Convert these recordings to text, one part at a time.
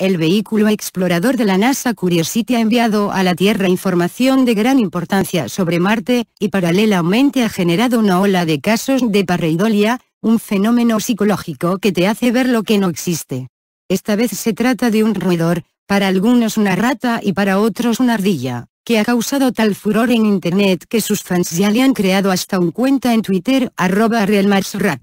el vehículo explorador de la NASA Curiosity ha enviado a la Tierra información de gran importancia sobre Marte, y paralelamente ha generado una ola de casos de pareidolia, un fenómeno psicológico que te hace ver lo que no existe. Esta vez se trata de un roedor, para algunos una rata y para otros una ardilla, que ha causado tal furor en Internet que sus fans ya le han creado hasta un cuenta en Twitter, arroba realmarsrat.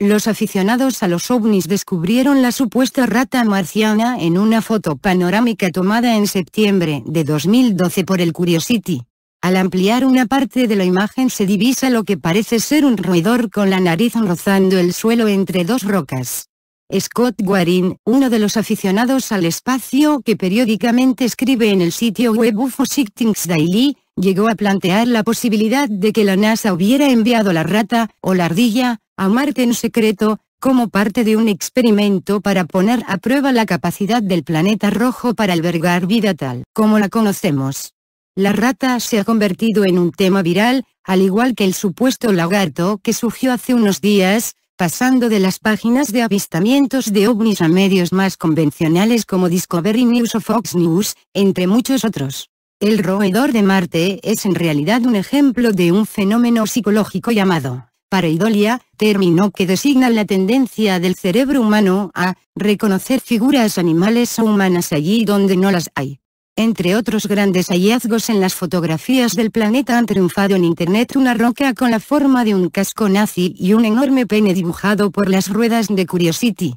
Los aficionados a los ovnis descubrieron la supuesta rata marciana en una foto panorámica tomada en septiembre de 2012 por el Curiosity. Al ampliar una parte de la imagen se divisa lo que parece ser un roedor con la nariz rozando el suelo entre dos rocas. Scott Guarin, uno de los aficionados al espacio que periódicamente escribe en el sitio web UFO Sightings Daily, llegó a plantear la posibilidad de que la NASA hubiera enviado la rata, o la ardilla, Marte en secreto, como parte de un experimento para poner a prueba la capacidad del planeta rojo para albergar vida tal como la conocemos. La rata se ha convertido en un tema viral, al igual que el supuesto lagarto que surgió hace unos días, pasando de las páginas de avistamientos de ovnis a medios más convencionales como Discovery News o Fox News, entre muchos otros. El roedor de Marte es en realidad un ejemplo de un fenómeno psicológico llamado Idolia, término que designa la tendencia del cerebro humano a reconocer figuras animales o humanas allí donde no las hay. Entre otros grandes hallazgos en las fotografías del planeta han triunfado en internet una roca con la forma de un casco nazi y un enorme pene dibujado por las ruedas de Curiosity.